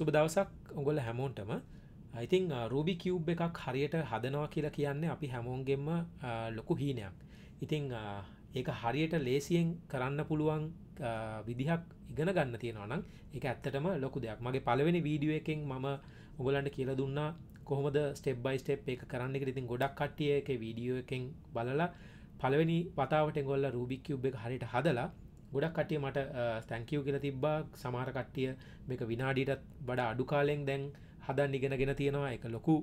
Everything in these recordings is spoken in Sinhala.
සුබ දවසක් උගොල හැමෝන්ටම ඉතිං රූබි කිව් එකක් හරියට හදනවා කියලා කියන්න අපි හැමෝන්ගෙම uh, ලොකු හීනයක් ඉතිං uh, ඒක හරියට ලේසියෙන් කරන්න පුළුවන් uh, විදිහක් ඉගෙන ගන්න තියෙනවා නම් එක ඇත්තටම ලොකු දෙයක් මගේ පලවෙනි වීඩියුව එකෙන් මම උගලන්ට කියල දුන්නා කොහොමද ස්ටෙබ් බයි ස්ටප් එක කරන්න එක ඉතින් ගොඩක් කට්ටිය එක වීඩියෝ එකෙන් බලලා පලවෙනි පතාවට ගොල්ල රූබික්කිව් එක හරිට හදලා ගොඩක් කටිය මට ස්තැංකව් ගෙන තිබ්බා සමහර කට්ටිය මේක විනාඩීටත් බඩ අඩුකාලෙෙන් දැන් හදන් ඉගෙනගෙන තියෙනවා එක ලොකු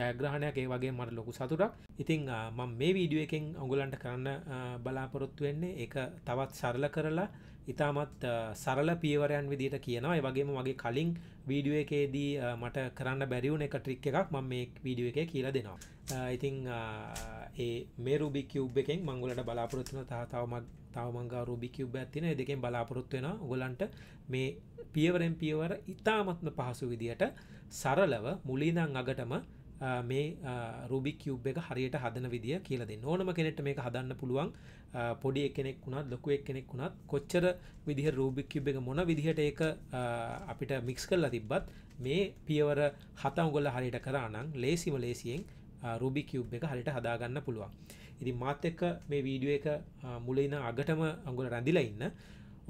ජයග්‍රහණයක් ඒ වගේ මට ලොකු සතුරක් ඉතිං මම මේ වීඩියුව එකෙන් ඔගුලන්ට කරන්න බලාපොරොත්තු වෙන්නේ එක තවත් සරල කරලා ඉතාමත් සරල පියවරයන් විදිට කියනවා වගේම වගේ කලින් වීඩියුව එකේදී මට කරන්න බැරිවුන එක ට්‍රික් එකක් ම මේ වීඩියුව එක කියල දෙනවා ඉතිං ඒ මේ රුබිකිව් එකෙන් මංගලට බලාපොරොත්තුන තහතාවමක් තවමංගා රුබිකිව් ඇතින දෙකෙන් බලාපොරොත්වෙන ගොලන්ට මේ පියවරෙන් පියවර ඉතාමත්ම පහසු විදියට සරලව මුලිනං අගටම මේ රුබි කිව් එක හරියට හදන විදිිය කියල දෙ ඕනම කෙනෙට මේ හදන්න පුළුවන් පොඩි එකෙනෙක් වුණත් ලොකුවෙක් කෙනෙක් වුණත් කොච්චර විදිහ රූබික් කිව් එක මොන විදිහට ඒක අපිට මික්ස් කරලා තිබ්බත් මේ පියවර හතවගොල්ල හරියට කරානං ලේසිම ලේසියෙන් රුබි කිව් එක හරිට හදාගන්න පුළුවන් ඉති මාත එක්ක මේ වීඩියෝ එක මුලයින අගටම අගුල රැඳිලා ඉන්න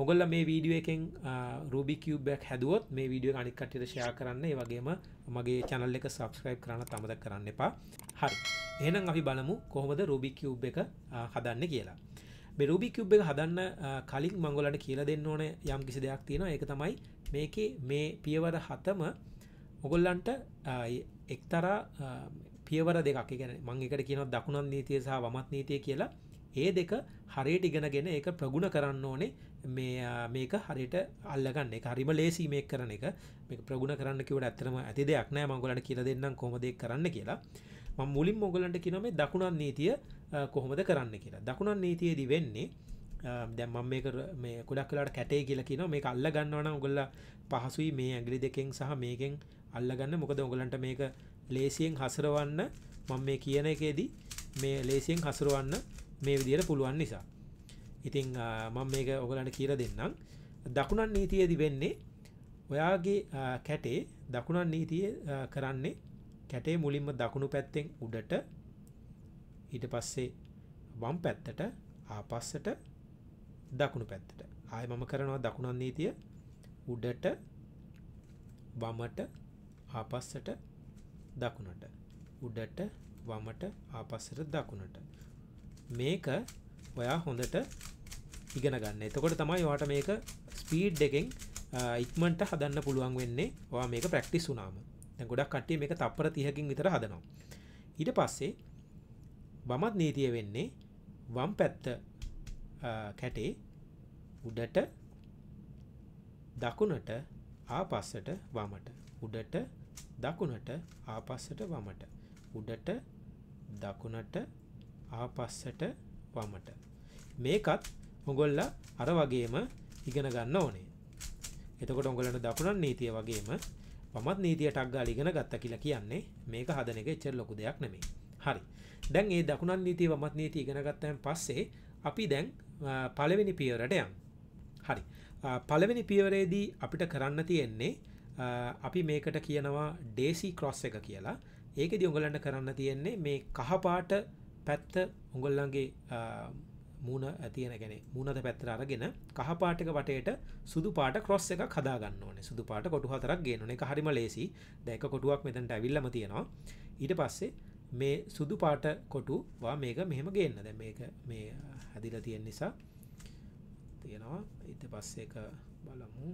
ඔගොල්ල මේ වීඩියෝ එකෙන් රුබි කිව්බැක් හැදුවොත් මේ වීඩියෝ අනික්කටට ෂයා කරන්න ඒ වගේම මගේ චැනල් එක සබස්ක්‍රයිබ් කරන්න තමද කරන්න එපා හරි එහෙනම් අපි බලමු කොහොමද රුබි කිව්බ එක හදන්න කියලා රුබි කිව්බ එක හදන්න කලින් මංගොලට කියලා දෙන්න ඕන යම් කිසි දෙයක් තියෙනවා ඒක තමයි මේක මේ පියවර හතම ඔගොල්ලන්ට එක්තරා පියවර දෙකක් ගැන මං එකට කියනව දකුණන් නීතිය සහ වමත් නීතිය කියලා ඒ දෙක හරියට ඉගෙනගෙන ඒක ප්‍රගුණ කරන්න ඕනේ මේ මේක හරිට අල්ලගන්න හරිම ලේසි මේ කරන එක මේ ප්‍රගුණ කරන්න කිවට ඇතරම ඇති දෙයක් නෑ මංගලට කියල දෙන්නම් කොමදේ කරන්න කියලා මුලින් මොගලන්ට කිනම දකුණන් නීතිය කොහොමද කරන්න කියලා දකුණන් නීතියේදී වෙන්නේ දැම් මම මේ කොඩක් කලාට කැටේ කියලා කියන මේ අල්ල ගන්නවන උගල්ල පහසුයි මේ ඇගලි දෙකෙන් සහ මේකෙන් අල්ලගන්න මොකද උගලන්ට මේක ලේසියෙන් හසරවන්න මං මේ කියන එකේදී මේ ලේසියෙන් හසරුවන්න මේ විදියට පුළුවන් නිසා ඉතිං මං මේක ඔගලට කියර දෙන්නම් දකුණන් නීතියදි වෙන්නේ ඔයාගේ කැටේ දකුණන් නීතිය කරන්නේ කැටේ මුලින්ම දකුණු පැත්තෙන් උඩට ඊට පස්සේ වම් පැත්තට ආපස්සට දකුණු පැත්තට ආය මම කරනවා දකුණන් නීතිය උඩට වමට ආපස්සට දකුණට උඩට වමට ආපස්සට දකුණට මේක ඔයා හොඳට ඉගෙන ගන්න එතකොට තමයි වාට මේක ස්පීඩ් එකෙන් ඉක්මට හදන්න පුළුවන් වෙන්නේ වා මේක ප්‍රක්ටිස් වුනාම ගොඩක් කට්ටිය මේක තප්පර තියකින් විතර හදනවා ඊට පස්සේ වමත් නීතිය වෙන්නේ වම් පැත්ත කැටේ උඩට දකුණට ආපස්සට වමට උඩට දකුණට ආපස්සට වමට උඩට දකුණට ආපස්සට වමට මේකත් මොගොල්ල අර වගේම ඉගෙන ගන්න ඕනේ එතකොට ඔගලට දකුණන් නීතිය වගේම මත් නීතිය ටක්ගාල ඉගෙන ගත්ත කියලා කියන්නේ මේක හදන එක එච්චර ලොකු දෙයක් නෙමේ හරි දැන් ඒ දකුණන් නීතිය වමත් නීති ඉගෙන ගත්තයන් පස්සේ අපි දැන් පලවෙනි පියවරට යම් හරි පලවෙනි පියවරේදී අපිට කරන්න තියෙන්නේ අපි මේකට කියනවා ඩේසි ක්‍රොස් එක කියලා ඒක දියුගලන්න කරන්න තියෙන්නේ මේ කහපාට පැත්ත උගොල්ලන්ගේ මූුණ ඇතියන ගැන මූුණද පැත්තර අරගෙන කහපාටක වටේට සුදු පාට කොස් එක කදාගන්න ඕනේ සුදු පාට කොටු හතරක් ගේනන එක හරිම ලේසි දැක කොටුවක් මෙතැන්ට ඇවිල්ලම තියෙනවා ඊට පස්සේ මේ සුදු පාට කොටුවා මේක මෙහෙම ගේන්න දැ මේක මේ හැදිල තියෙන් නිසා තියෙනවා ඉත පස්ස එක බලමු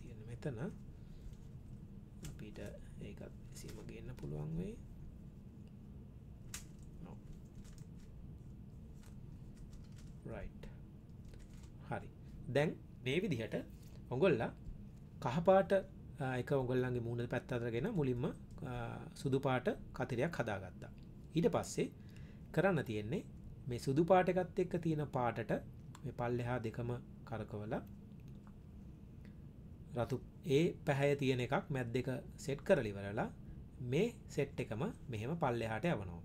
තියෙන මෙතන අපිට ඒකත් සීම ගන්න පුළුවන් වෙයි දැන් මේ විදිහට ඔගොල්ලා කහපාට එක ඔගොල්ලන්ගේ මූුණ පැත්තදරගෙන මුලින්ම සුදුපාට කතරයක් හදාගත්තා. ඊට පස්සේ කරන්න තියෙන්නේ මේ සුදු පාටකත් එක්ක තියෙන පාටට පල්ලෙහා දෙකම කරකවල රතු ඒ පැහැය තියෙන එකක් මැද් දෙක සෙට් කරලිවරලා මේ සෙට් එකම මෙහෙම පල්ලෙහාට යවනවා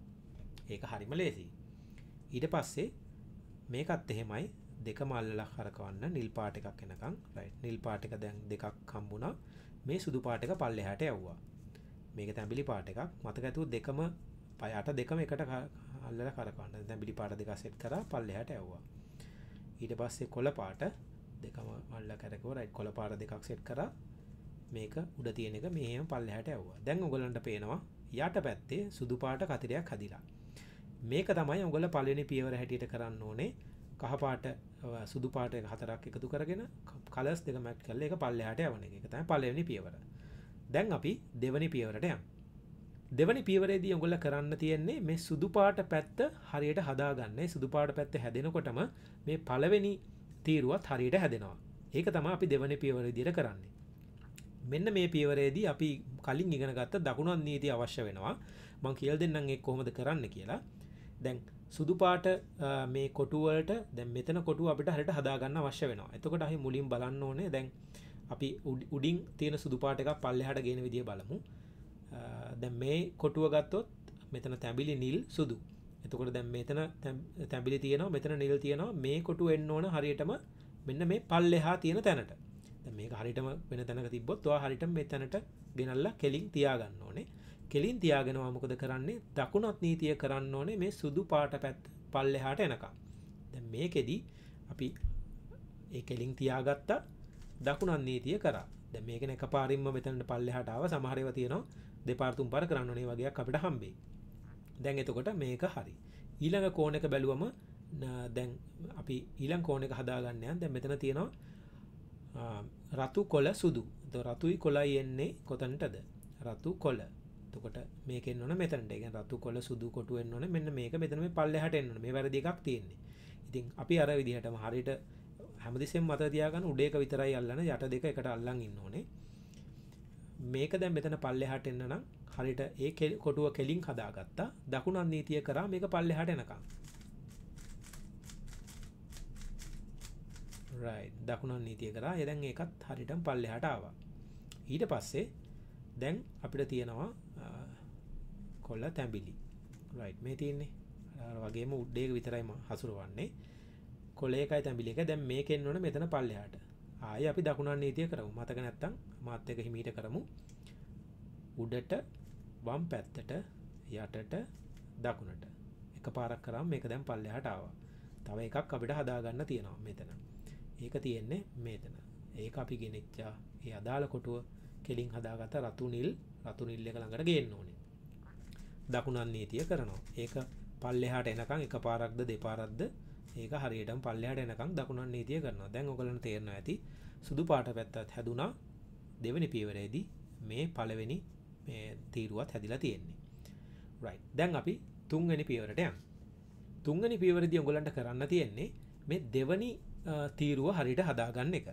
ඒක හරිම ලේසි ඊට පස්සේ මේකත් එහෙමයි දෙක මල්ලක් හරකවන්න නිල් පාට එකක් එනකං රයි නිල් පාට එක දැන් දෙකක් හම්බුණා මේ සුදු පාට එක පල්ලෙ හැට ඇව්වා මේක තැබිලි පාට එකක් මතක ඇතුව දෙකම පයට දෙකම එකට අල්ලල කරකන්න දැබිලි පාට දෙක සෙට් කර පල්ලෙ හැට ඇව්වා ඊට පස්සේ කොල පාට දෙකම අල්ල කරකව රයි කොල පාට දෙකක් සෙට් කර මේක උඩ තියෙන එක මෙහම පල්ලෙ හැට ඇව්වා දැන් උගලන්ට පේනවා යට පැත්තේ සුදු පාට කතිරයක් හදිලා මේක තමයි උගල පලනි පියවර හැටියට කරන්න ඕනේ කහපාට සුදු පාට හතරක් එකතු කරගෙන කලස් දෙක මැට් කරලා ඒක පල්ලෙහාට යවන එක. ඒක තමයි පළවෙනි පියවර. දැන් අපි දෙවෙනි පියවරට යමු. දෙවැනි පියවරේදී ඔගොල්ල කරන්න තියෙන්නේ මේ සුදු පාට පැත්ත හරියට හදාගන්න. සුදු පාට පැත්ත හැදෙනකොටම මේ පළවෙනි තීරුවත් හරියට හැදෙනවා. ඒක තමයි අපි දෙවෙනි පියවර විදිහට කරන්නේ. මෙන්න මේ පියවරේදී අපි කලින් ඉගෙන ගත්ත දකුණත් නීතිය අවශ්‍ය වෙනවා. මං කියලා දෙන්නම් ඒක කොහොමද කරන්න කියලා. දැන් සුදුපාට මේ කොටුවලට දැ මෙතන කොටු අපට හට හදාගන්න වශ්‍ය වෙන එතකොට හි මුලින් බලන්න ඕනේ දැන් අපි උඩින් තියෙන සුදුපාට එකක් පල්ලෙ හට ගෙන විදිිය බලමු දැ මේ කොටුව ගත්තොත් මෙතන තැබිලි නිල් සුදු එතකොට දැම් මෙතන තැබිලි තියනවා මෙතන නිල් තියෙනවා මේ කොටු එන්න ඕන හරියටම මෙන්න මේ පල්ලෙ හා තියෙන තැනට මේ හරිටම වෙන තැන තිබොත්වා හරිට මෙතැනට ගෙනල්ලා කෙලින් තියාගන්න ඕනේ කෙලින් තියාගෙනවා මොකද කරන්නේ දකුණත් නීතිය කරන්න ඕනේ මේ සුදු පාට පැත් පල්ලෙ හාට එනකම් දැ මේකෙදී අපි ඒ කෙලින් තියාගත්තා දකුණන් නීතිය කරා දැ මේකන එක පාරිම්ම මෙතනට පල්ලෙ හටාව සමහරව තියනවා දෙපාර්තුම් පර කරන්නනේ වගේ අපිට හම්බේ දැන් එතකොට මේක හරි ඊළඟ කෝනක බැලුවම දැන් අපි ඊළං කෝනක හදාගන්නයන් දැ මෙතන තියෙනවා රතු කොල සුදු රතුයි කොලයි එන්නේ කොතන්ටද රතු කොල තකොට මේක න මෙතට එක රතු කොල සුදු කොටුවෙන් ඕන මෙන්න මේක මෙතනම පල්ලෙහට එන්න මේ වැර දෙකක් තියෙන්නේ ඉතින් අපි අර විදිහටම හරිට හැමදිසෙන් මතතියාගන්න උඩේක විතරයි අල්ලන යට දෙක එකට අල්ලන් ඉන්න ඕනේ මේක දැ මෙතන පල්ලෙහට එන්න නම් හරිට ඒ කොටුව කෙලින් හදාගත්තා දකුණන් නීතිය කරා මේක පල්ලෙහට එනකම් දකුණන් නීතිය කරා එදැන් ඒකත් හරිටම් පල්ලෙහටාව ඊට පස්සේ දැන් අපිට තියෙනවා කොල්ල තැම්බිලි රයිට් මේ තියන්නේ වගේම උඩ්ඩේක විතරයි හසුරුවන්නේ කොලේකයි තැම්බිලි එක දැම් මේකෙන් වන මෙතන පල්ලයාට ආය අපි දකුණන් නීතිය කරමු මතක නැත්තං මාත්‍යක හිමීට කරමු උඩට වම් පැත්තට යටට දකුණට එක පාරක් කරම් මේක දැම් පල්ලෙහට ආව තව එකක් අපිට හදාගන්න තියෙනවා මෙතන ඒක තියෙන්නේ මේතන ඒක අපි ගෙනෙච්චා ඒ අදාළ කොටුව කෙලින් හදාගත රතු නිල් රතු නිල්ලක ළඟට ගේන්න ඕනේ දකුණන් නීතිය කරනවා ඒක පල්ලෙහාට එනකං එක පාරක්ද දෙපාරක්ද ඒක හරියටම පල්ලෙහාට එනකං දකුණන් නීතිය කරනවා දැන් ඔගලන තේරන ඇති සුදු පාට පැත්තත් හැදුනා දෙවනි පියවරේදී මේ පළවෙනි තීරුවත් හැදිලා තියෙන්නේ රයි දැන් අපි තුන්ගනි පියවරට යම් තුන්ගනි පියවරදි ඔගලන්ට කරන්න තියෙන්නේ මේ දෙවනි තීරුව හරිට හදාගන්න එක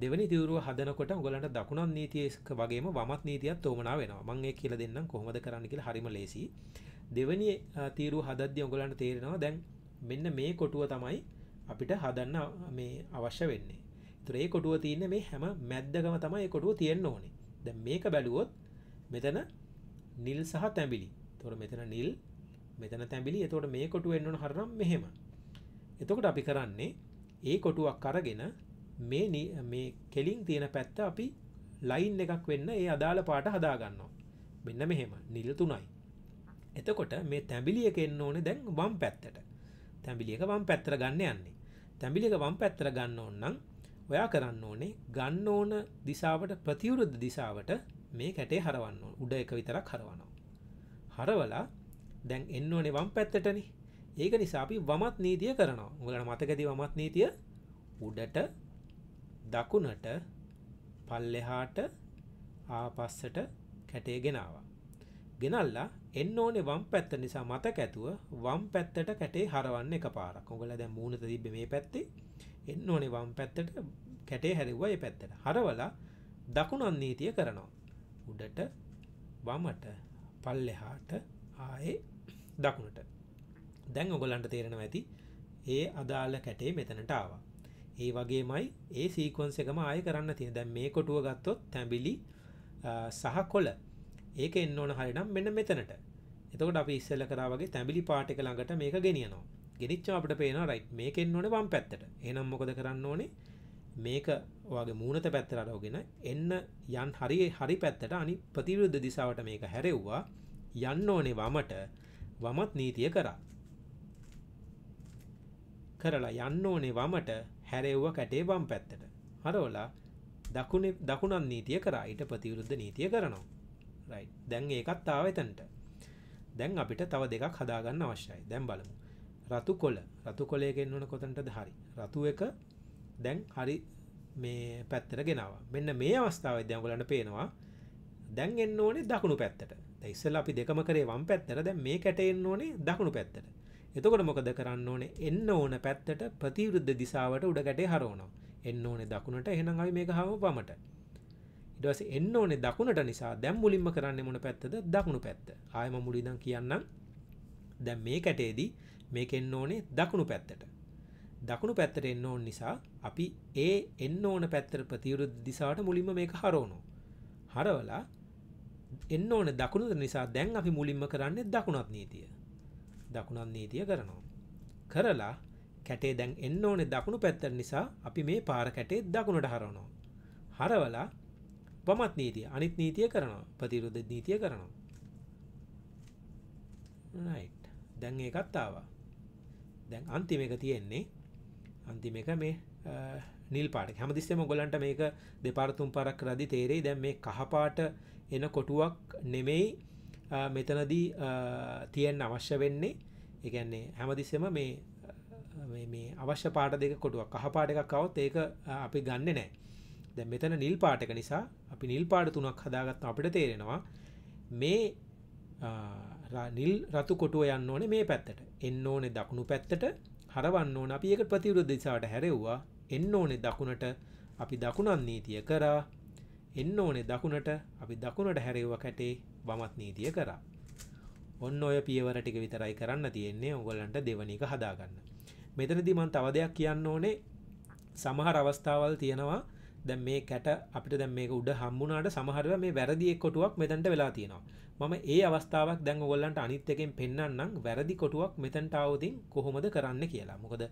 දෙවනි තිවරුව හදනකොට ගොලට දකුණන් නීතියක වගේම වමත් නීතියත් ෝමනා වෙනවා මංගේ කියල දෙන්න කොහොමද කරන්න කියල හරිම ලේසි දෙවනි තීරු හදද්‍ය ඔගොලන්ට තේරෙනවා දැන් මෙන්න මේ කොටුව තමයි අපිට හදන්න මේ අවශ්‍ය වෙන්නේ තුරේ කොටුව තියන්න මේ හැම මැද්දගම තමයි කොටුව තියෙන්න්න ඕනේ ද මේක බැලුවොත් මෙතන නිල් සහ තැබිලි තොර මෙතන නිල් මෙතන තැබිලි එතොට මේ කොටුව එන්නන හරම් මෙහෙම එතකොට අපි කරන්නේ ඒ කොටුවක් කරගෙන මේ මේ කෙලින් තියෙන පැත්ත අපි ලයින් එකක් වෙන්න ඒ අදාළ පාට හදාගන්නවා මෙන්න මෙහෙම නිල් තුනයි එතකොට මේ තැබිලිය කෙන්න ඕනේ දැන් වම් පැත්තට තැබිලියක වම් පැත්තර ගන්න යන්නේ තැබිලික වම් පැත්තර ගන්න ඕන්නම් ඔයා කරන්න ඕනේ ගන්න ඕන දිසාවට ප්‍රතිවරුද්ධ දිසාවට මේ කැටේ හරවන්න උඩ එක විතරක් හරවනවා හරවලා දැන් එන්න ඕනේ වම් පැත්තටනේ ඒක නිසා අපි වමත් නීතිය කරනවා උගලට මතකදී වමත් නීතිය උඩට දකුණට පල්ලෙහාට ආපස්සට කැටේ ගෙනවා. ගෙනල්ලා එන්න ඕනේ වම් පැත්ත නිසා මතක ඇතුව වම් පැත්තට කැටේ හරවන්න එකපාරක්. ඔගල දැන් මූණත තිබ්බ මේ පැත්තේ එන්න ඕනේ වම් පැත්තට කැටේ හැරෙව්වා මේ පැත්තට. හරවලා දකුණු අන්නීතිය කරනවා. උඩට වමට පල්ලෙහාට ආයේ දකුණට. දැන් ඔගලන්ට තේරෙනවා ඇති ඒ අදාළ කැටේ මෙතනට ආවා. ඒ වගේමයි ඒ සීකොන්ස එකම ආය කරන්න තියෙන දැන් මේ කොටුව ගත්තොත් තැඹිලි සහ කොළ ඒක එන්න ඕන හරිනම් මෙන්න මෙතනට එතකොට අපි ඉස්සෙල්ල කරා වගේ තැඹිලි පාට එක ළඟට මේක ගෙනියනවා ගෙනිච්චා අපිට පේනවා රයිට් මේක එන්න ඕනේ වම් පැත්තට එහෙනම් මොකද කරන්න ඕනේ මේක ඔයාගේ මූණත පැත්තට අරගෙන එන්න යන් හරියේ හරි පැත්තට අනි ප්‍රතිවිරුද්ධ දිශාවට මේක හැරෙව්වා යන්න ඕනේ වමට වමත් නීතිය කරා කරලා යන්න ඕනේ වමට හැරෙව්ව කැටේ බම් පැත්තට හරෝලා දකුණ දකුණන් නීතිය කරා ඊට ප්‍රතිවරුද්ධ නීතිය කරනවා රයි දැන් ඒකත් තාව එතැන්ට දැන් අපිට තව දෙකක් හදාගන්න අවශ්‍යයි දැම් බලමු රතු කොල රතු කොලයගෙන් වන කොතන්ට හරි රතු එක දැන් හරි මේ පැත්තර ගෙනවා මෙන්න මේ අවස්ථාව දැගලට පේනවා දැන් එන්න ඕනේ දකුණු පැත්තට ඉස්සල් අපි දෙකම කරේ වම් පැත්තර දැ මේ කැටෙන්න ඕනේ දකුණු පැත්තට එතකොට මොකද කරන්න ඕනේ එන්න ඕන පැත්තට ප්‍රතිවිරුද්ධ දිසාවට උඩගැටේ හරවනවා. එන්න ඕනේ දකුණට එහෙනම් අපි මේක හවම වමට. ඊට පස්සේ එන්න ඕනේ දකුණට නිසා දැන් මුලින්ම කරන්නේ මොන පැත්තද? දකුණු පැත්ත. ආයෙම මුලින් ඉඳන් කියන්නම්. දැන් මේ කැටේදී මේක එන්න ඕනේ දකුණු පැත්තට. දකුණු පැත්තට එන්න ඕන නිසා අපි ඒ එන්න ඕන පැත්තට ප්‍රතිවිරුද්ධ දිසාවට මුලින්ම මේක හරවනවා. හරවලා එන්න ඕන දකුණු නිසා දැන් අපි මුලින්ම කරන්නේ දකුණත් නීතිය. දකුණත් නීතිය කරනවා. කරලා කැටේ දැන් එන්න ඕනේ දකුණු පැත්තර නිසා අපි මේ පාර කැටේ දකුණට හරවනවා. හරවලා වමත් නීතිය අනිත් නීතිය කරනවා ප්‍රතිරුද්ධ නීතිය කරනවා. දැන් ඒ කත්තාවා. දැන් අන්තිමක තියෙන්නේ අන්තිමක මේ නිල් පාට හැමදිස්සෙම ගොලන්ට මේක දෙපාරතුම් පරක් රදි තේරෙයි දැන් මේ කහපාට එන කොටුවක් නෙමෙයි මෙතනදී තියෙන් අවශ්‍ය වෙන්නේ එකන්නේ හැමදිස්සම මේ මේ අවශ්‍ය පාට දෙක කොටුවක් කහ පාට එකක් කවත් ඒක අපි ගන්න නෑ දැ මෙතන නිල් පාටක නිසා අපි නිල් පාට තුනක් හදාගත්න අපිට තේරෙනවා මේ නිල් රතු කොටුව යන්න ඕනේ මේ පැත්තට එන්න ඕනේ දකුණු පැත්තට හරවන්න ඕන අපි ඒක ප්‍රතිවරුද්ධ දිසාවට හැරෙව්වා එන්න ඕනේ දකුණට අපි දකුණන් නීතිය කරා එන්න ඕනේ දකුණට අපි දකුණට හැරෙව්වා කැටේ වමත් නීතිය කරා ඔන්න ඔය පියවර ටික විතරයි කරන්න තියෙන්නේ ඔගොල්ලන්ට දෙවනික හදාගන්න මෙතනදි මන් තව දෙයක් කියන්න ඕනේ සමහර අවස්ථාවල් තියෙනවා දැ මේ කැට අපිට දැ මේ උඩ හම්බුණට සමහරව මේ වැරදිෙක් කොටුවක් මෙතැන්ට වෙලා තියෙනවා මම ඒ අවස්ථාවක් දැන් ගොල්ලන්ට අනිත් එකෙන් පෙන්න්නම් වැරදි කොටුවක් මෙතැන්ට අවතින් කොහොමද කරන්න කියලා මොකද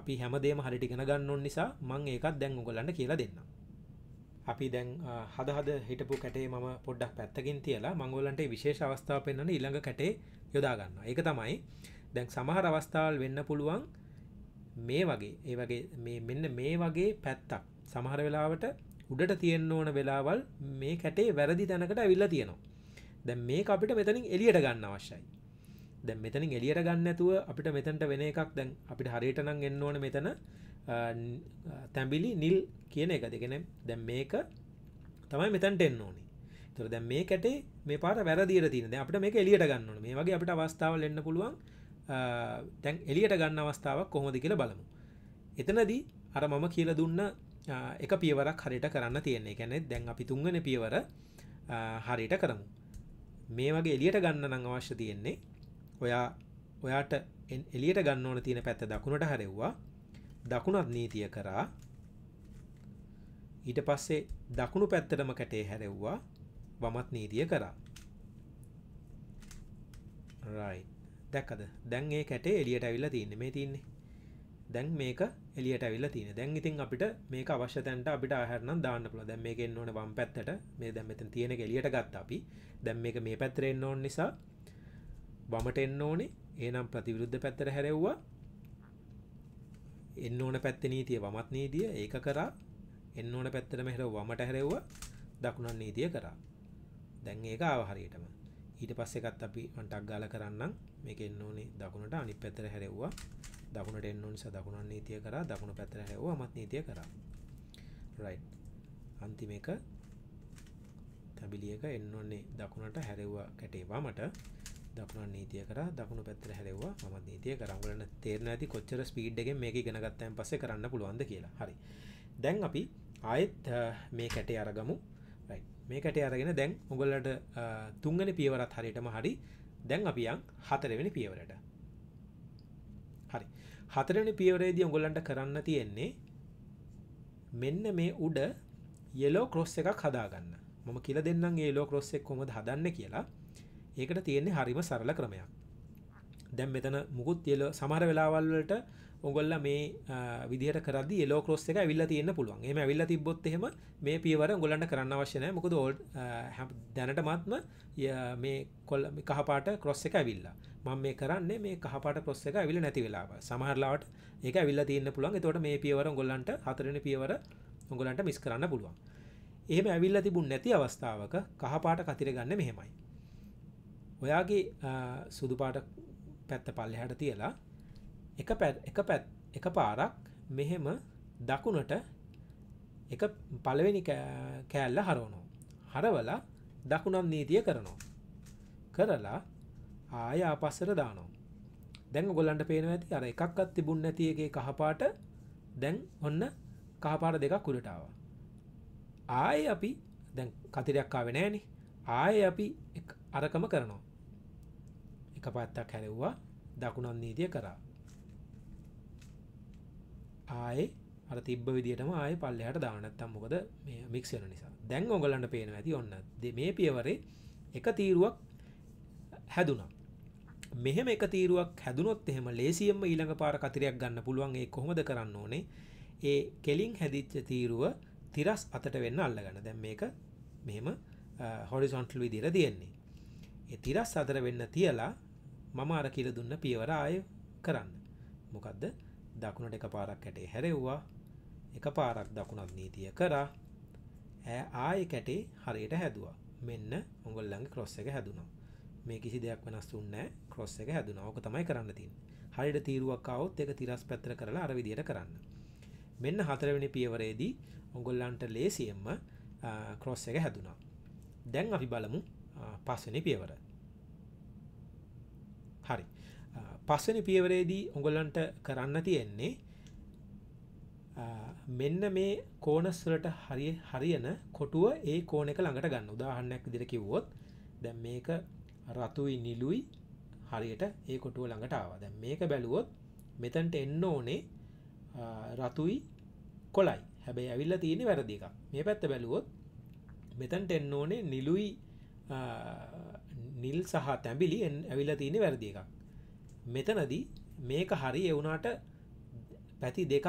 අපි හැමදේම හරිටිගෙන ගන්නොන් නිසා මං ඒකත් දැන් ගොලන්න කියලා දෙන්නවා අපි දැන් හදහද හිටපු කැටේ ම පොඩ්ඩක් පැත්තකින් තියලා මංගෝලන්ට විශේෂ අවස්ථාව පෙන්න්න ඉළඟ කැටේ යොදාගන්න ඒක තමයි දැන් සමහර අවස්ථාවල් වෙන්න පුළුවන් මේ වගේ ඒ වගේ මේ මෙන්න මේ වගේ පැත්තක් සමහර වෙලාවට උඩට තියෙන්න්න ඕන වෙලාවල් මේ කැටේ වැරදි තැනකට ඇවිල්ල තියෙනවා දැන් මේ අපිට මෙතනින් එලියට ගන්න අවශ්‍යයි දැන් මෙතනින් එලියට ගන්න ඇතුව අපිට මෙතැට වෙන එකක් දැන් අපිට හරිටනං එන්න ඕන මෙතන තැඹිලි නිල් කියන එක දෙගෙන දැම් මේක තමයි මෙතැන්ට එන්න ඕනි තොර දැම් මේ කැටේ මේ පාට වැරදිර තින අපට මේ එලියට ගන්නන මේ වගේ අපට අවස්ථාවල් එන්න පුළුවන් තැන් එලියට ගන්න අවස්ථාවක් කොහොමද කියලා බලමු එතනදී අර මම කියල දුන්න එක පියවරක් හරිට කරන්න තියන්නේ ගැනෙ දැන් අපි තුන්ගන පියවර හරිට කරමු මේ වගේ එලියට ගන්න නං අවශ්‍ය තියෙන්නේ ඔයා ඔයාට එලියට ගන්න ඕන තියෙන පැත්ත දකුණට හරෙව්වා දකුණත් නීතිය කරා ඊට පස්සේ දකුණු පැත්තටම කැටේ හැරෙව්වා වමත් නීතිය කරා රයි දැක්කද දැන් ඒ කැටේ එලියට ඇවිල්ල තියන්න මේ තින්නේ දැන් මේක එලියට ඇවිල්ල තියෙන දැන් ඉතින් අපිට මේ අවශ්‍ය තැන්ට අපිට අහරනම් දාන්න පුළ දැම් මේ එකෙන් ඕන වම් පැත්තට මේ දැම් මෙතන තියෙන එලියට ගත්ත අපි දැම් මේක මේ පැත්තරෙන්න්න ඕන නිසා වමට එන්න ඕනේ ඒනම් ප්‍රතිවිරුද්ධ පැත්තර හැරෙව්වා එන්න ඕන පැත්ත නීතිය වමත් නීතිය ඒක කරා එන්න ඕන පැත්තට මෙහෙර වමට හැරෙව්ව දකුණන් නීතිය කරා දැන් ඒක ආව හරියටම ඊට පස්සේ එකත් අපි මන්ටක් ගාල කරන්නම් මේක එන්න ඕනේ දකුණට අනිත් පැත්තට හැරෙව්වා දකුණට එන්න ඕන නිසා දකුණන් නීතිය කරා දකුණු පැත්තට හැරෙව්වා වමත් නීතිය කරා රයිට් අන්තිම එක තැබිලි එක එන්න ඕනේ දකුණට හැරෙව්වා කැටේවා මට දකුණ නීතිය කර දකුණු පැත්තර හැරෙවා ම නීතිය කරගලන්න තේරන ඇති කොච්චර ස්පීඩ්ගෙන් මේක ගෙනගත්තයන් පස කරන්න පුළුවන්ද කියලා හරි දැන් අපි ආයෙත් මේ කැටේ අරගමු මේ කැටේ අරගෙන දැන් උගල්ලට තුංගන පියවරත් හරිටම හරි දැන් අපියන් හතරවෙනි පියවරට හරි හතරනි පියවරේදී උගොල්ලන්ට කරන්න තියෙන්නේ මෙන්න මේ උඩ යෙලෝ ක්‍රොස් එකක් හදාගන්න මම කියල දෙන්නම් ඒලෝ ක්‍රොස් එක් කොමද හදන්න කියලා ඒකට තියෙන්නේ හරිම සරල ක්‍රමයක්. දැන් මෙතන මුකුත් එල සමහර වෙලාවල් වලට ඔයගොල්ලෝ මේ විදිහට කරද්දී yellow cross එක ඇවිල්ලා තියෙන්න පුළුවන්. එහෙම ඇවිල්ලා තිබ්බොත් එහෙම මේ පියවර ඔයගොල්ලන්ට කරන්න අවශ්‍ය නැහැ. මොකද දැනටමත්ම මේ කහ පාට cross එක ඇවිල්ලා. මම මේ කරන්නේ මේ කහ පාට cross එක ඇවිල්ලා නැති වෙලාව. සමහර ලාවට ඒක ඇවිල්ලා තියෙන්න පුළුවන්. එතකොට මේ පියවර ඔයගොල්ලන්ට හතරවෙනි පියවර ඔයගොල්ලන්ට මිස් කරන්න පුළුවන්. එහෙම ඇවිල්ලා තිබුණ නැති අවස්ථාවක කහ පාට කතිර ගන්න මෙහෙමයි. ඔයාගේ සුදුපාට පැත්ත පල්ලෙහට තියලා එක පැත් එක පැත් එක පාරක් මෙහෙම දකුණට එක පලවෙනි කෑල්ල හරෝනෝ හරවලා දකුණම් නීතිය කරනවා කරලා ආය අපස්සර දානෝ දැන් ගොලන්ට පේන ඇති අර එකක්ත් තිබුන් නැති එකේ කහපාට දැන් ඔන්න කහපාට දෙකක් කුලටාව ආය අපි දැන් කතිරයක්කාවෙනෑනේ ආය අපි අරකම කරනවා එක පැත්තක් හැරව්වා දකුණන් නීතිය කරා ආය අර තිබ විදිටම ආය පල්ලෙහට දානත්තම් මොකද මේ මික්ෂන නිසා දැන් ඔගලන්ට පේන ඇති ඔන්න දෙ මේ පියවරේ එක තීරුවක් හැදුනා මෙහෙම එක තීරුවක් හැදුනොත් එහෙම ලේසියම්ම ඊළඟ පාර කතිරයක් ගන්න පුළුවන් ඒ කොහොමද කරන්න ඕනේ ඒ කෙලින් හැදිච්ච තීරුව තිරස් අතට වෙන්න අල්ලගන්න දැන් මේක මෙහෙම හොරිසොන්ටල් විදිහට තියෙන්නේ ඒ තිරස් අතර වෙන්න තියලා මම අර කියල දුන්න පියවර ආය කරන්න මොකක්ද දකුණට එක පාරක් කැටේ හැරෙව්වා එක පාරක් දකුණක් නීතිය කරා ඇ ආය කැටේ හරියට හැදවා මෙන්න උගල්ලඟ කොස් එක හැදුණා මේ කිසි දෙයක් වෙනස් වන්නෑ කොස් එක හැදුන ඕක තමයි කරන්න තින් හරිට තීරුවක්කවුත් එක තිරස් පැත්‍ර කරලා අරවිදියට කරන්න මෙන්න හතරවෙනි පියවරේදී උගොල්ලන්ට ලේසියෙන්ම කොස් එක හැදුනා දැන් අපි බලමු පස්සනි පියවර හරි පස්සනි පියවරේදී උගලන්ට කරන්න තියෙන්නේ මෙන්න මේ කෝනස්වලට හරි හරියන කොටුව ඒ කෝන එක ළඟට ගන්න උදාහන්නයක් දිර කිව්වොත් දැම් මේක රතුයි නිලුයි හරියට ඒ කොටුව ළඟට ආවා දැන් මේක බැලුවොත් මෙතැන්ට එන්න ඕනේ රතුයි කොලයි හැබැයි ඇවිල්ල තියෙන වැරදි එකක් මේ පැත්ත බැලුවොත් මෙතැන්ට එන්න ඕනේ නිලුයි නිල් සහ තැබිලි ඇවිල්ල තියෙන වැරදි එකක් මෙතනදී මේක හරි එවුනාට පැති දෙකක්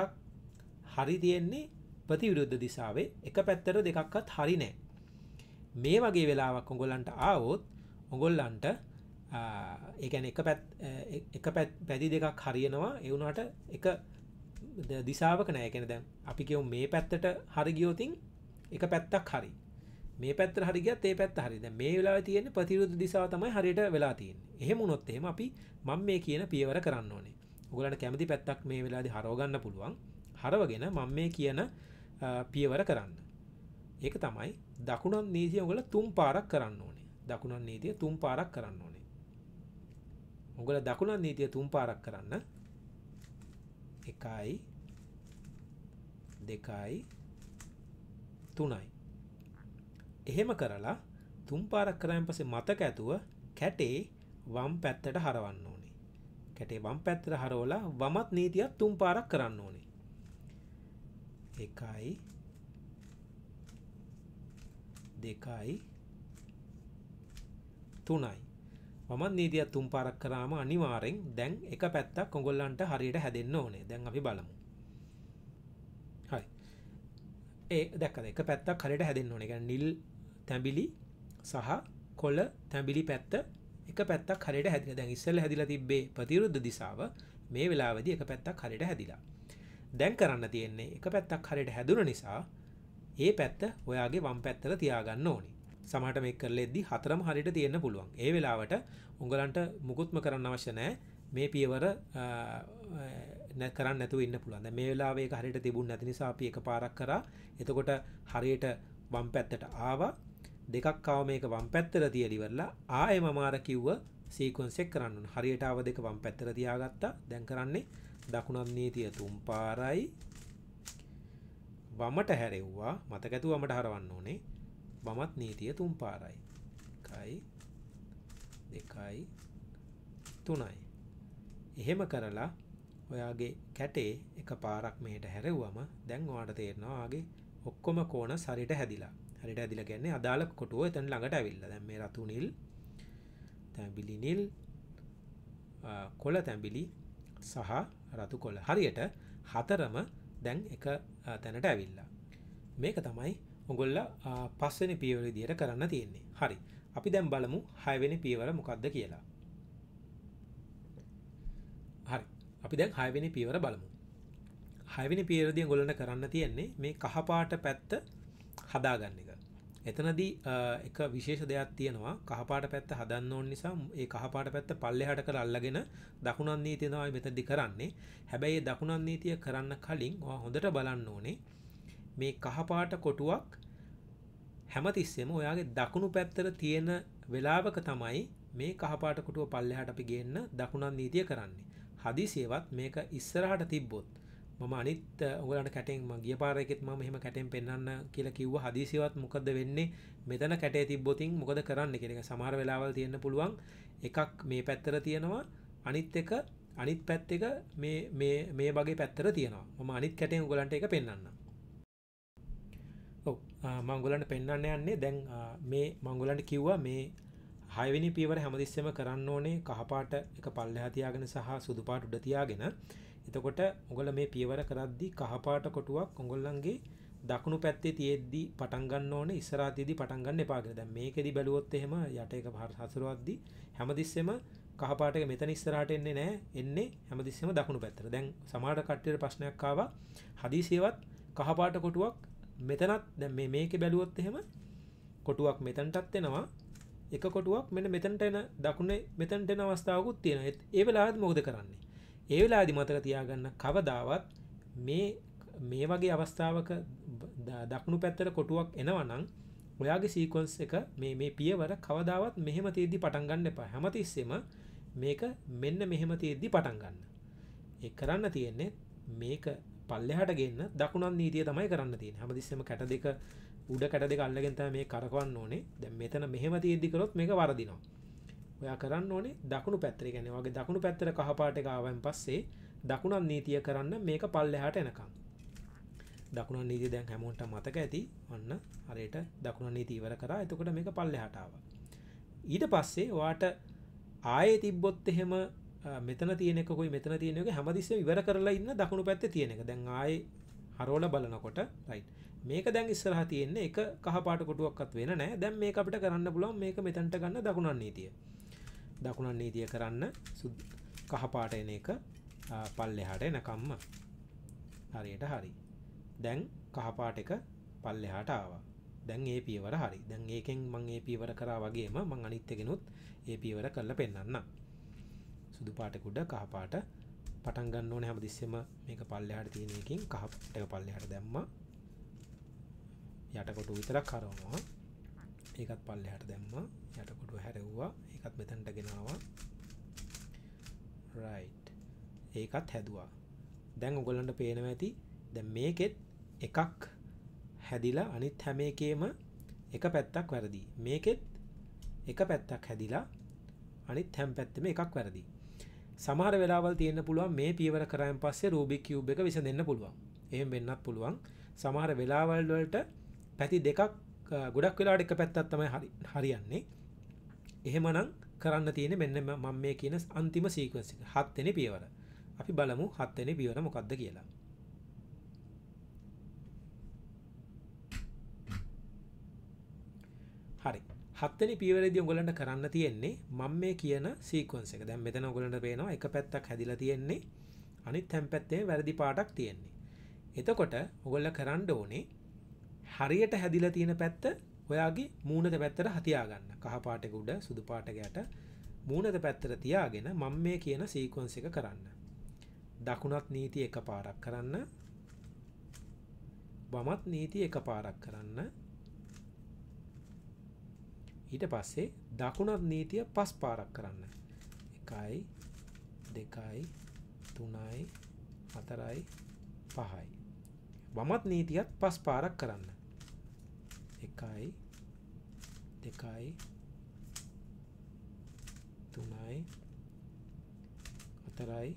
හරි තියෙන්නේ ප්‍රතිවිරුද්ධ දිසාවේ එක පැත්තර දෙකක්වත් හරි නෑ මේ වගේ වෙලාවක් ඔගොල්ලන්ට ආවොත් ඔගොල්ලන්ට ඒැන එක පැත් එක පැත් පැදි දෙකක් හරියනවා එවුනාට එක දිසාාවක නෑකෙන දැන් අපි කියව මේ පැත්තට හරිගියෝතින් එක පැත්තක් හරි මේ පැත්තර හරි ගියත් ඒ පැත්ත හරි. දැන් මේ වෙලාවේ තියෙන්නේ ප්‍රතිවිරුද්ධ දිශාව තමයි හරියට වෙලා තියෙන්නේ. එහෙම වුණොත් එහෙම අපි මම මේ කියන පියවර කරන්න ඕනේ. ඔයගලන්ට කැමති පැත්තක් මේ වෙලාවේදී හරව ගන්න පුළුවන්. හරවගෙන මම මේ කියන පියවර කරන්න. ඒක තමයි දකුණන් නීතිය ඔයගල තුන් පාරක් කරන්න ඕනේ. දකුණන් නීතිය තුන් පාරක් කරන්න ඕනේ. ඔගල දකුණන් නීතිය තුන් පාරක් කරන්න එකයි දෙකයි තුනයි එහෙම කරලා තුම්පාරක් කරයන් පසේ මතක ඇතුව කැටේ වම් පැත්තට හරවන්න ඕනේ කැටේ වම් පැත්තර හරෝලා වමත් නීතියක් තුම්පාරක් කරන්න ඕනේ එකයි දෙකයි තුනයි මත් නීතියක් තුම්පාරක් කරාම අනිවාරෙන් දැන් එක පැත්තක් කොගොල්ලන්ට හරියට හැදෙන්න්න ඕනේ දැන් අපි බලමු හයි ඒ දැක එක පැත්තක් හරිට හැදෙන්න්න ඕනේ නිල් තැඹිලි සහ කොල තැඹිලි පැත්ත එක පැත්තක් හරියට හැදිලා දැන් ඉස්සෙල්ලා හැදිලා තිබ්බේ ප්‍රතිවිරුද්ධ දිශාව මේ වෙලාවේදී එක පැත්තක් හරියට හැදිලා දැන් කරන්න තියෙන්නේ එක පැත්තක් හරියට හැදුන නිසා ඒ පැත්ත ඔයාගේ වම් පැත්තට තියාගන්න ඕනේ සමහරට මේක කරලෙද්දී හතරම හරියට තියෙන්න පුළුවන් ඒ වෙලාවට උගලන්ට මුකුත්ම කරන්න අවශ්‍ය නැහැ මේ පියවර කරන්න නැතුව ඉන්න පුළුවන්. දැන් මේ වෙලාවේ ඒක හරියට තිබුණ නැති නිසා අපි එක පාරක් කරා. එතකොට හරියට වම් පැත්තට ආවා. දෙකක් ආව මේක වම් පැත්තට තියලා ඉවරලා ආයෙ මම අර කිව්ව සීක්වන්ස් එක කරන්න ඕනේ. හරියට ආව දෙක වම් පැත්තට තියාගත්තා. දැන් කරන්නේ දකුණත් නීතිය තුන් පාරයි වමට හැරෙව්වා. මතක ඇතුව වමට හරවන්න ඕනේ. වමත් නීතිය තුන් පාරයි. 1යි 2යි 3යි. එහෙම කරලා ඔයාගේ කැටේ එක පාරක් මෙහෙට හැරෙව්වම දැන් ඔයාට තේරෙනවා ආගේ ඔක්කොම කෝණ සරිට හැදිලා. හරිට ඇදිල ගැන්නේ අදාළ කොටුව එතැන් ළඟට ඇවිල්ල දැම් මේ රතුනිල් තැබිලිනිල් කොල තැම්බිලි සහ රතු කොල හරියට හතරම දැන් එක තැනට ඇවිල්ලා මේක තමයි උගොල්ල පස්සෙන පියවර දියට කරන්න තියෙන්නේ හරි අපි දැම් බලමු හයවෙනි පියවර මොකක්ද කියලා හරි අපි දැන් හයවෙනි පියවර බලමු හයවෙනි පියවරදී ගොලට කරන්න තියෙන්නේ මේ කහපාට පැත්ත හදාගන්න එක එතනදී එක විශේෂ දෙයක් තියෙනවා කහපාට පැත්ත හදන්න ඕන් නිසා ඒ කහපාට පැත්ත පල්ලෙහාට කර අල්ලගෙන දකුණන් නීතියනවායි මෙතනදි කරන්නේ හැබැයි දකුණන් නීතිය කරන්න කලින් හොඳට බලන්න ඕනේ මේ කහපාට කොටුවක් හැමතිස්සෙම ඔයාගේ දකුණු පැත්තර තියෙන වෙලාවක තමයි මේ කහපාට කොටුව පල්ලෙහාට අපි ගේන්න දකුණන් නීතිය කරන්නේ හදිසියවත් මේක ඉස්සරහට තිබ්බොත් මම අනිත් ඔගලට කැටෙන් ගිය පාරයකෙත් ම මෙහම කැටෙන් පෙන්න්න කියලා කිව්ව හදිසිවත් මොකද වෙන්නේ මෙතන කැටේ තිබ්බොතින් මොකද කරන්න කෙනෙක සමහර වෙලාවල් තියන්න පුළුවන් එකක් මේ පැත්තර තියෙනවා අනිත් එක අනිත් පැත් එක මේ බගේ පැත්තර තියෙනවා මම අනිත් කැටෙන් ගොලන්ට එක පෙන්න්න මංගුලන්ට පෙන්න්න යන්නේ දැන් මේ මංගුලන්ට කිව්වා මේ හයවිනි පීවර හැමදිස්සම කරන්න ඕනේ කහපාට එක පල්ල හතියාගෙන සහ සුදුපාට උඩතියාගෙන එතකොට උගල මේ පියවර කරද්දි කහපාට කොටුවක් උගොල්ලන්ගේ දකුණු පැත්තේ තියෙද්දි පටන්ගන්න ඕන ඉස්සරාතිදි පටන්ගන්න එපාගෙන දැ මේකෙදි බැලුවොත් එහෙම යට එක පාර හසුරුවද්දි හැමදිස්සෙම කහපාටක මෙතන ඉස්සරහට එන්නේ නෑ එන්නේ හැමදිස්සෙම දකුණු පැත්තර දැන් සමාට කට්ටයට ප්‍රශ්නයක්කාව හදිසිේවත් කහපාට කොටුවක් මෙතනත් දැ මේක බැලුවොත් එහෙම කොටුවක් මෙතැන්ටත් එෙනවා එක කොටුවක් මෙන මෙතැන්ට එන දකුණේ මෙතැන්ට එන අවස්ථාවකුත් තියෙන ඒ වෙලාත් මොද කරන්නේ ඒ වෙලාදි මතක තියාගන්න කවදාවත් මේ මේ වගේ අවස්ථාවක දක්ුණු පැත්තර කොටුවක් එනවනං ඔයාගේ සීකොන්ස් එක මේ මේ පියවර කවදාවත් මෙහෙම තේද්දි පටන්ගන්න එපා හැමතිස්සෙම මේක මෙන්න මෙහෙම තේද්දි පටන්ගන්න එක් කරන්න තියෙන්නේ මේක පල්ලෙහට ගන්න දකුණන් නීතිය තමයි කරන්න තියෙන හැමතිස්සම කැට දෙක උඩ කැට දෙක අල්ලගෙන්ත මේ කරකවන්න ඕනේ දැ මෙතන මෙහෙම තේද්දි කරොත් මේ වරදිනවා ඔයා කරන්න ඕනේ දකුණු පැත්තර ගැන වගේ දකුණු පැත්තර කහපාට ආවන් පස්සේ දකුණන් නීතිය කරන්න මේක පල්ලෙහාට එනකම් දකුණ නීති දැන් හැමෝන්ට මතක ඇති ඔන්න හරයට දකුණ නීතිීවර කරා එතකොට මේක පල්ලෙහටාව ඊට පස්සේ වාට ආය තිබ්බොත් එහෙම මෙතන තියෙනෙකුයි මෙතන තියෙනක හැමදිස්සේ ඉවර කරලා ඉන්න දකුණු පැත්ත තියෙනක දැන් ආය හරෝල බලනකොට රයි් මේක දැන් ඉස්සරහ තියෙන්නේ එක කහපාට කොටුවක්ත් වෙන නෑ දැන් මේ අපිට කරන්න පුලන් මේක මෙතැන්ට ගන්න දකුණන් නීතිය දකුණන් නීතිය කරන්න කහපාට එන එක පල්ලෙහාට එනකම්ම හරියට හරි දැන් කහපාට එක පල්ලෙහාට ආවා දැන් ඒ පියවර හරි දැන් ඒකෙන් මං ඒ පියවර කරා වගේම මං අනිත්තගෙනුත් ඒ පියවර කරලා පෙන්න්න සුදු පාටකුඩ කහපාට පටන් ගන්න ඕන හැම දිස්සෙම මේක පල්ලෙහාට තියෙන එකින් කහට පල්ලෙහාට දැම්ම යටකොට විතරක් කරවනවා ඒකත් පල්ලෙහාට දැම්ම යටකොටු හැරව්වා එකත් මෙතැන්ට ගෙනවා රයිට් ඒකත් හැදවා දැන් උගොලන්ට පේනව ඇති දැ මේකෙත් එකක් හැදිලා අනිත් හැම එකේම එක පැත්තක් වැරදි මේකෙත් එක පැත්තක් හැදිලා අනිත් හැම් පැත්තම එකක් වැරදි සමහර වෙලාවල් තියෙන පුළුවන් මේ පීවර කරයන් පස්සේ රූබික් කියව් එක විස දෙන්න පුළුවන් එහෙම වෙන්නත් පුළුවන් සමහර වෙලාවල් වලට පැති දෙකක් ගොඩක් වෙලාට එක පැත්තත් තමයි හරි හරියන්නේ එහෙමනම් කරන්න තියෙන මෙන්න මම මේ කියන අන්තිම සීකවන්ස් එක. 7 වෙනි පියවර. අපි බලමු 7 වෙනි පියවර මොකක්ද කියලා. හරි. 7 වෙනි පියවරේදී ඔයගලන්ට කරන්න තියෙන්නේ මම මේ කියන සීකවන්ස් එක. දැන් මෙතන ඔයගලන්ට පේනවා එක පැත්තක් හැදිලා තියෙන්නේ. අනිත් හැම පැත්තේම වැරදි පාටක් තියෙන්නේ. එතකොට ඔයගොල්ලෝ කරන්න ඕනේ හරියට හැදිලා තියෙන පැත්ත ඔයාගේ මූුණද පැත්තර හතියාගන්න කහපාට ගුඩ සුදු පාටගයට මූුණද පැත්තර තියාගෙන මං මේ කියන සීකුවන්ස එක කරන්න දකුණත් නීති එක පාරක් කරන්න වමත් නීති එක පාරක් කරන්න ඊට පස්සේ දකුණත් නීතිය පස් පාරක් කරන්න එකයි දෙකයි තුනයි අතරයි පහයි වමත් නීතියත් පස් පාරක් කරන්න එකයි දෙකයි තුනයි හතරයි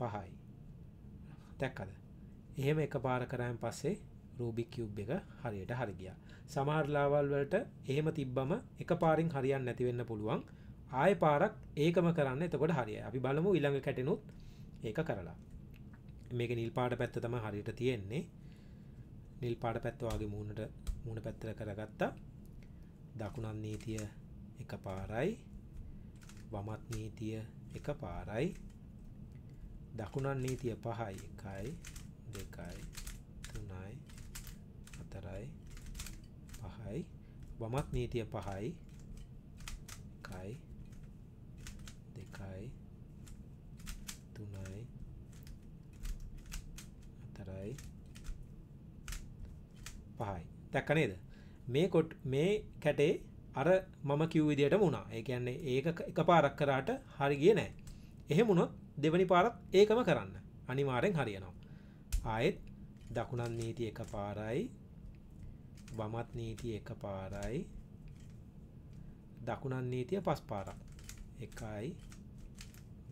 පහයි දැක්කද එහෙම එක පාර කරයන් පස්සේ රූබික් කියුබ් එක හරියට හරිගිය සමාර්ලාවල් වලට එහෙම තිබ්බම එක පාරින් හරියන් නැතිවෙන්න පුළුවන් ආය පාරක් ඒකම කරන්න එතකොට හරිය අපි බලමු ඉළඟ කැටනුත් ඒක කරලා මේක නිල් පාට පැත්ත තම හරියට තියෙන්නේ නිල් පාට පැත්තවාගේ මූුණට මූුණ පැත්තර කරගත්තා දකුණත් නීතිය එක පාරයි වමත් නීතිය එක පාරයි දකුණන් නීතිය පහයි එකයි දෙකයි තුනයි අතරයි පහයි වමත් නීතිය පහයි එකයි දෙකයි තුනයි අතරයි පහයි දැක්ක නේද මේ කොට් මේ කැටේ අර මම කිව් විදියට මුණා ඒ කියන්නේ ඒක එක පාරක් කරාට හරිගිය නෑ එහෙමුණොත් දෙවනි පාරත් ඒකම කරන්න අනිවාරෙන් හරියනවා ආයෙත් දකුණන් නීති එක පාරයි වමත් නීති එක පාරයි දකුණන් නීතිය පස් පාරක් එකයි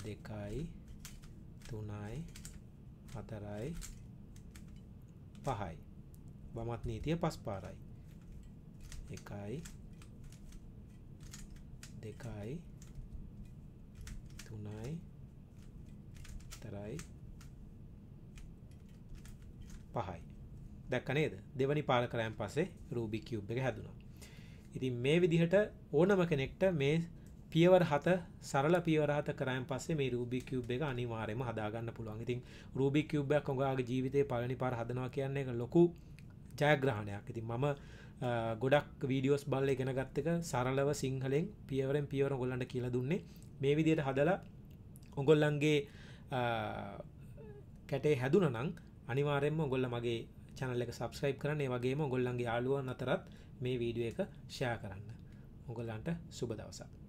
දෙකයි තුනයි හතරයි පහයි වමත් නීතිය පස් පාරයි එකයි දෙකයි තුනයි තරයි පහයි දැක්ක නේද දෙවනි පාර කරයන් පසේ රූබි කිව් එක හැදුණා ඉතින් මේ විදිහට ඕනම කෙනෙක්ට මේ පියවර හත සරල පියවරහත කරයන් පස්සේ මේ රූබි කිව් එක අනිවාරයම හදාගන්න පුළුවන් ඉතින් රූබි කිව්බයක් කොඟාගේ ජීවිතය පලනි පාර හදනවා කියන්නේ එක ලොකු ජයග්‍රහණයක් ඉති මම ගොඩක් වීඩියෝස් බල්ල ගෙන ගත්තක සරලව සිංහලෙන් පියවරෙන් පියවර ගොල්ලන්ට කියලා දුන්නේ මේ විදියට හදලා ඔගොල්ලන්ගේ කැටේ හැදුන නං අනිවාරෙන්ම ඔගොල්ල මගේ චැනල එක සබස්ක්‍රයිබ් කරන්නේ වගේම ගොල්ලන්ගේ යාලුවන් අතරත් මේ වීඩිය එක ෂයා කරන්න ඔගොල්ලන්ට සුබ දවසක්